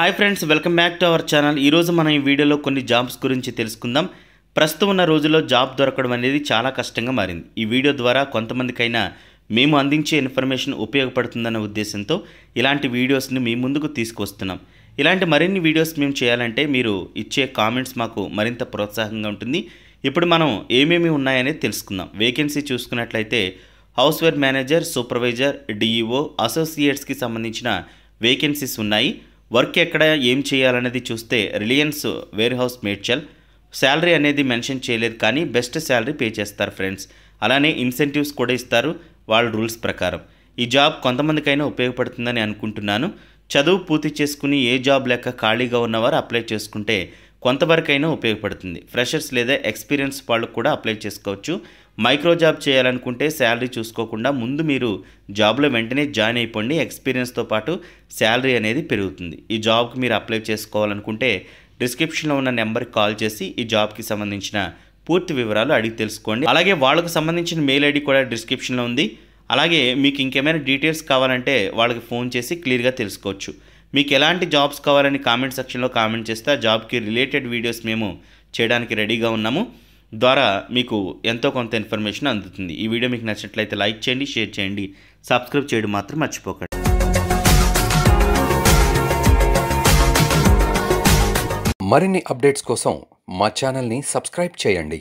hi friends welcome back to our channel ఈరోజు మనం ఈ వీడియోలో కొన్ని జాబ్స్ గురించి తెలుసుకుందాం ప్రస్తుతం ఉన్న రోజుల్లో జాబ్ దొరకడం అనేది చాలా కష్టంగా మారింది ఈ వీడియో ద్వారా కొంతమందికైనా మేము అందించే ఇన్ఫర్మేషన్ ఉపయోగపడుతుందన్న ఉద్దేశంతో ఇలాంటి వీడియోస్ని మీ ముందుకు తీసుకొస్తున్నాం ఇలాంటి మరిన్ని వీడియోస్ మేము చేయాలంటే మీరు ఇచ్చే కామెంట్స్ మాకు మరింత ప్రోత్సాహంగా ఉంటుంది ఇప్పుడు మనం ఏమేమి ఉన్నాయని తెలుసుకుందాం వేకెన్సీ చూసుకున్నట్లయితే హౌస్వేర్ మేనేజర్ సూపర్వైజర్ డిఈఓ అసోసియేట్స్కి సంబంధించిన వేకెన్సీస్ ఉన్నాయి వర్క్ ఎక్కడ ఏం చేయాలనేది చూస్తే Reliance warehouse Medchal salary అనేది మెన్షన్ చేయలేదు కానీ బెస్ట్ శాలరీ పే చేస్తారు ఫ్రెండ్స్ అలానే ఇన్సెంటివ్స్ కూడా ఇస్తారు వాళ్ళ రూల్స్ ప్రకారం ఈ జాబ్ కొంతమందికైనా ఉపయోగపడుతుందని అనుకుంటున్నాను చదువు పూర్తి చేసుకుని ఏ జాబ్ లేక ఖాళీగా ఉన్నవారు అప్లై చేసుకుంటే కొంతవరకైనా ఉపయోగపడుతుంది ఫ్రెషర్స్ లేదా ఎక్స్పీరియన్స్ వాళ్ళకు కూడా అప్లై చేసుకోవచ్చు మైక్రో జాబ్ చేయాలనుకుంటే శాలరీ చూసుకోకుండా ముందు మీరు జాబ్లో వెంటనే జాయిన్ అయిపోండి ఎక్స్పీరియన్స్తో పాటు శాలరీ అనేది పెరుగుతుంది ఈ జాబ్కి మీరు అప్లై చేసుకోవాలనుకుంటే డిస్క్రిప్షన్లో ఉన్న నెంబర్కి కాల్ చేసి ఈ జాబ్కి సంబంధించిన పూర్తి వివరాలు అడిగి తెలుసుకోండి అలాగే వాళ్ళకు సంబంధించిన మెయిల్ ఐడి కూడా డిస్క్రిప్షన్లో ఉంది అలాగే మీకు ఇంకేమైనా డీటెయిల్స్ కావాలంటే వాళ్ళకి ఫోన్ చేసి క్లియర్గా తెలుసుకోవచ్చు మీకు ఎలాంటి జాబ్స్ కావాలని కామెంట్ సెక్షన్లో కామెంట్ చేస్తే ఆ జాబ్కి రిలేటెడ్ వీడియోస్ మేము చేయడానికి రెడీగా ఉన్నాము ద్వారా మీకు ఎంతో కొంత ఇన్ఫర్మేషన్ అందుతుంది ఈ వీడియో మీకు నచ్చినట్లయితే లైక్ చేయండి షేర్ చేయండి సబ్స్క్రైబ్ చేయడం మాత్రం మర్చిపోకండి మరిన్ని అప్డేట్స్ కోసం మా ఛానల్ని సబ్స్క్రైబ్ చేయండి